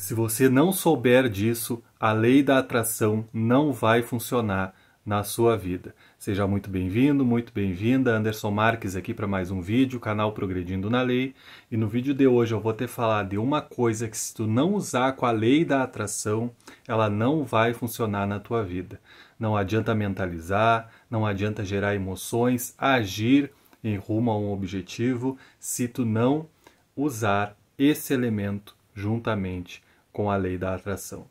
Se você não souber disso, a lei da atração não vai funcionar na sua vida. Seja muito bem-vindo, muito bem-vinda. Anderson Marques aqui para mais um vídeo, canal Progredindo na Lei. E no vídeo de hoje eu vou te falar de uma coisa que se tu não usar com a lei da atração, ela não vai funcionar na tua vida. Não adianta mentalizar, não adianta gerar emoções, agir em rumo a um objetivo se tu não usar esse elemento juntamente com a lei da atração.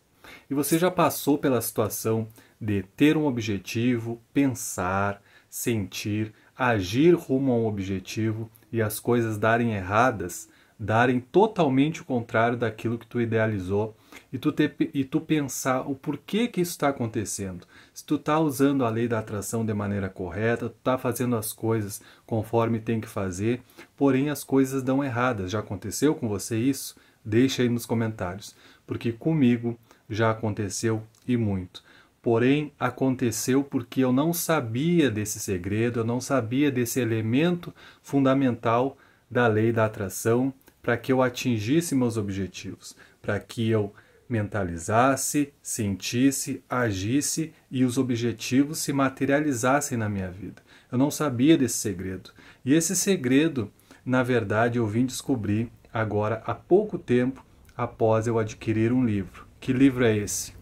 E você já passou pela situação de ter um objetivo, pensar, sentir, agir rumo a um objetivo e as coisas darem erradas, darem totalmente o contrário daquilo que tu idealizou e tu, te, e tu pensar o porquê que isso está acontecendo. Se tu está usando a lei da atração de maneira correta, tu está fazendo as coisas conforme tem que fazer, porém as coisas dão erradas. Já aconteceu com você isso? Deixa aí nos comentários porque comigo já aconteceu e muito. Porém, aconteceu porque eu não sabia desse segredo, eu não sabia desse elemento fundamental da lei da atração para que eu atingisse meus objetivos, para que eu mentalizasse, sentisse, agisse e os objetivos se materializassem na minha vida. Eu não sabia desse segredo. E esse segredo, na verdade, eu vim descobrir agora há pouco tempo após eu adquirir um livro. Que livro é esse?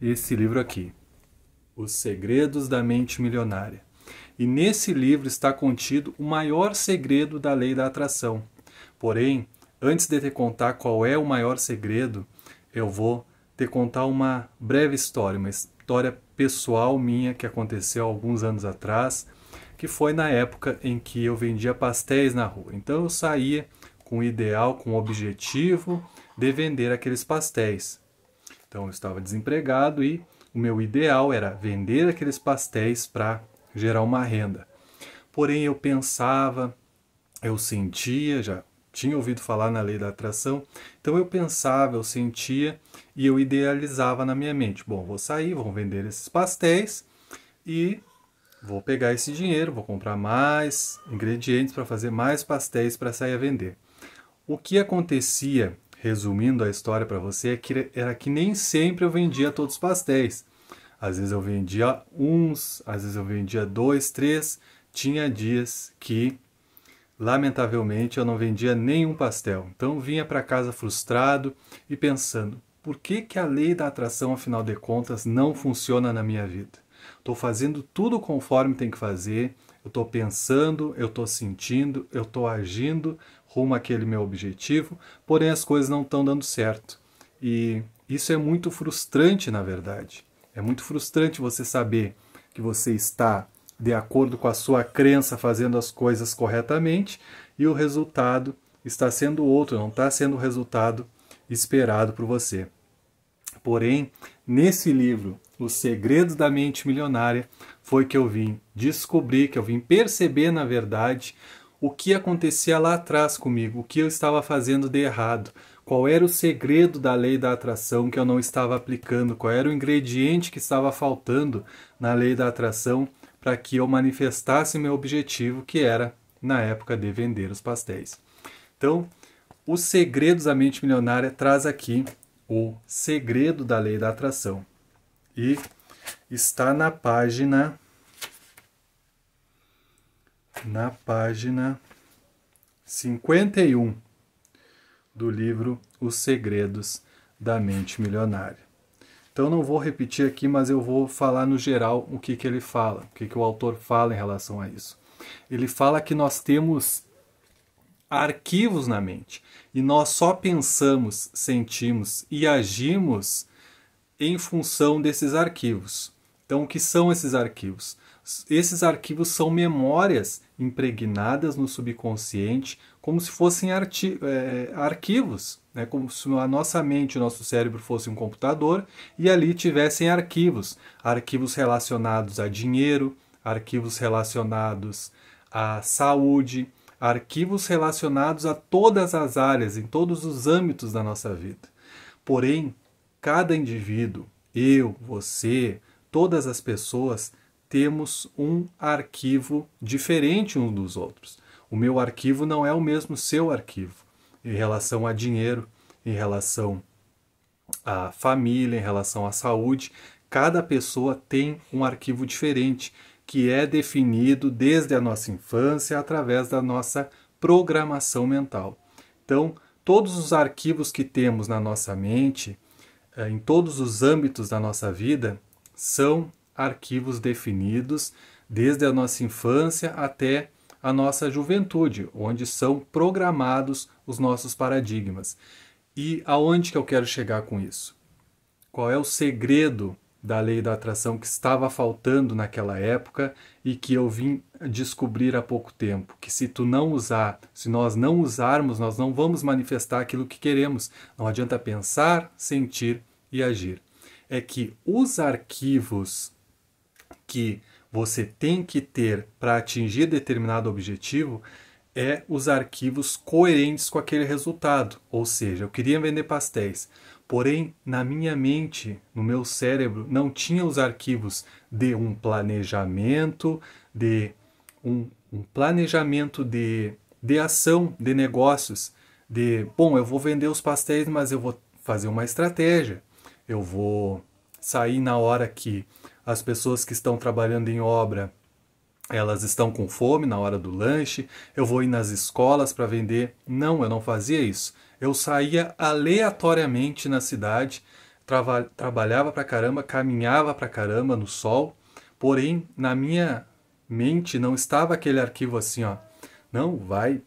Esse livro aqui, Os Segredos da Mente Milionária. E nesse livro está contido o maior segredo da lei da atração. Porém, antes de te contar qual é o maior segredo, eu vou te contar uma breve história, uma história pessoal minha que aconteceu alguns anos atrás, que foi na época em que eu vendia pastéis na rua. Então eu saía com ideal, com objetivo de vender aqueles pastéis. Então eu estava desempregado e o meu ideal era vender aqueles pastéis para gerar uma renda. Porém eu pensava, eu sentia, já tinha ouvido falar na lei da atração, então eu pensava, eu sentia e eu idealizava na minha mente: bom, vou sair, vou vender esses pastéis e vou pegar esse dinheiro, vou comprar mais ingredientes para fazer mais pastéis para sair a vender. O que acontecia, resumindo a história para você, é que era que nem sempre eu vendia todos os pastéis. Às vezes eu vendia uns, às vezes eu vendia dois, três. Tinha dias que, lamentavelmente, eu não vendia nenhum pastel. Então vinha para casa frustrado e pensando: por que, que a lei da atração, afinal de contas, não funciona na minha vida? Estou fazendo tudo conforme tem que fazer, eu estou pensando, eu estou sentindo, eu estou agindo, rumo àquele meu objetivo, porém as coisas não estão dando certo. E isso é muito frustrante, na verdade. É muito frustrante você saber que você está, de acordo com a sua crença, fazendo as coisas corretamente e o resultado está sendo outro, não está sendo o resultado esperado por você. Porém, nesse livro, O Segredo da Mente Milionária, foi que eu vim descobrir, que eu vim perceber, na verdade, o que acontecia lá atrás comigo, o que eu estava fazendo de errado, qual era o segredo da lei da atração que eu não estava aplicando, qual era o ingrediente que estava faltando na lei da atração para que eu manifestasse meu objetivo, que era, na época, de vender os pastéis. Então, os segredos da mente milionária traz aqui o segredo da lei da atração. E está na página na página 51 do livro Os Segredos da Mente Milionária. Então não vou repetir aqui, mas eu vou falar no geral o que, que ele fala, o que, que o autor fala em relação a isso. Ele fala que nós temos arquivos na mente e nós só pensamos, sentimos e agimos em função desses arquivos. Então, o que são esses arquivos? Esses arquivos são memórias impregnadas no subconsciente, como se fossem é, é, arquivos, né? como se a nossa mente, o nosso cérebro fosse um computador e ali tivessem arquivos, arquivos relacionados a dinheiro, arquivos relacionados à saúde, arquivos relacionados a todas as áreas, em todos os âmbitos da nossa vida. Porém, cada indivíduo, eu, você, todas as pessoas temos um arquivo diferente um dos outros. O meu arquivo não é o mesmo seu arquivo em relação a dinheiro, em relação à família, em relação à saúde. Cada pessoa tem um arquivo diferente que é definido desde a nossa infância através da nossa programação mental. Então, todos os arquivos que temos na nossa mente, eh, em todos os âmbitos da nossa vida, são arquivos definidos desde a nossa infância até a nossa juventude, onde são programados os nossos paradigmas. E aonde que eu quero chegar com isso? Qual é o segredo da lei da atração que estava faltando naquela época e que eu vim descobrir há pouco tempo, que se tu não usar, se nós não usarmos, nós não vamos manifestar aquilo que queremos. Não adianta pensar, sentir e agir. É que os arquivos que você tem que ter para atingir determinado objetivo é os arquivos coerentes com aquele resultado. Ou seja, eu queria vender pastéis, porém na minha mente, no meu cérebro, não tinha os arquivos de um planejamento, de um, um planejamento de, de ação, de negócios, de bom, eu vou vender os pastéis, mas eu vou fazer uma estratégia, eu vou sair na hora que as pessoas que estão trabalhando em obra, elas estão com fome na hora do lanche, eu vou ir nas escolas para vender. Não, eu não fazia isso. Eu saía aleatoriamente na cidade, trava, trabalhava pra caramba, caminhava pra caramba no sol, porém na minha mente não estava aquele arquivo assim, ó. Não, vai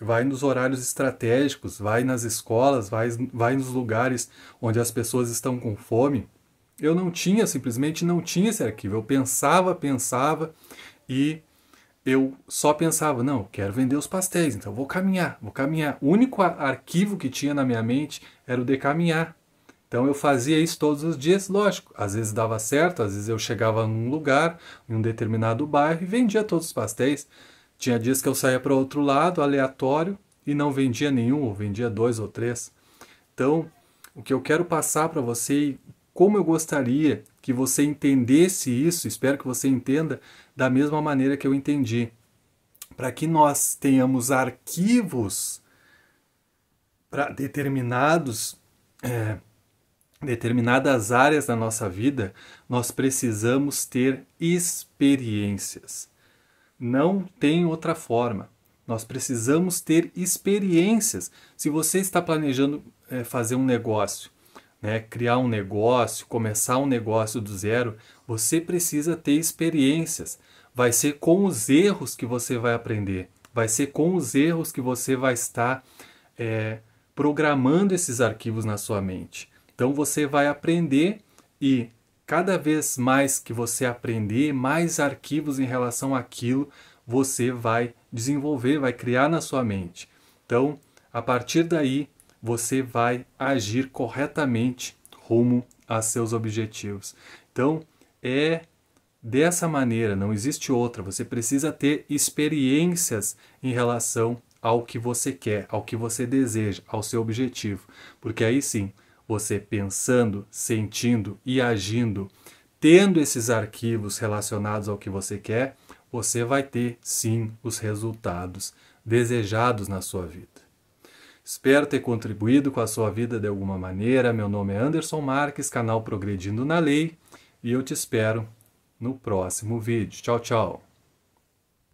vai nos horários estratégicos, vai nas escolas, vai, vai nos lugares onde as pessoas estão com fome. Eu não tinha, simplesmente não tinha esse arquivo. Eu pensava, pensava e eu só pensava, não, quero vender os pastéis, então vou caminhar, vou caminhar. O único arquivo que tinha na minha mente era o de caminhar. Então eu fazia isso todos os dias, lógico. Às vezes dava certo, às vezes eu chegava num lugar, em um determinado bairro e vendia todos os pastéis. Tinha dias que eu saía para outro lado, aleatório, e não vendia nenhum, ou vendia dois ou três. Então, o que eu quero passar para você, como eu gostaria que você entendesse isso, espero que você entenda da mesma maneira que eu entendi. Para que nós tenhamos arquivos para determinados é, determinadas áreas da nossa vida, nós precisamos ter experiências. Não tem outra forma. Nós precisamos ter experiências. Se você está planejando é, fazer um negócio né, criar um negócio, começar um negócio do zero, você precisa ter experiências. Vai ser com os erros que você vai aprender, vai ser com os erros que você vai estar é, programando esses arquivos na sua mente. Então você vai aprender e cada vez mais que você aprender, mais arquivos em relação àquilo você vai desenvolver, vai criar na sua mente. Então, a partir daí, você vai agir corretamente rumo a seus objetivos. Então, é dessa maneira, não existe outra. Você precisa ter experiências em relação ao que você quer, ao que você deseja, ao seu objetivo. Porque aí sim, você pensando, sentindo e agindo, tendo esses arquivos relacionados ao que você quer, você vai ter sim os resultados desejados na sua vida. Espero ter contribuído com a sua vida de alguma maneira. Meu nome é Anderson Marques, canal Progredindo na Lei, e eu te espero no próximo vídeo. Tchau, tchau.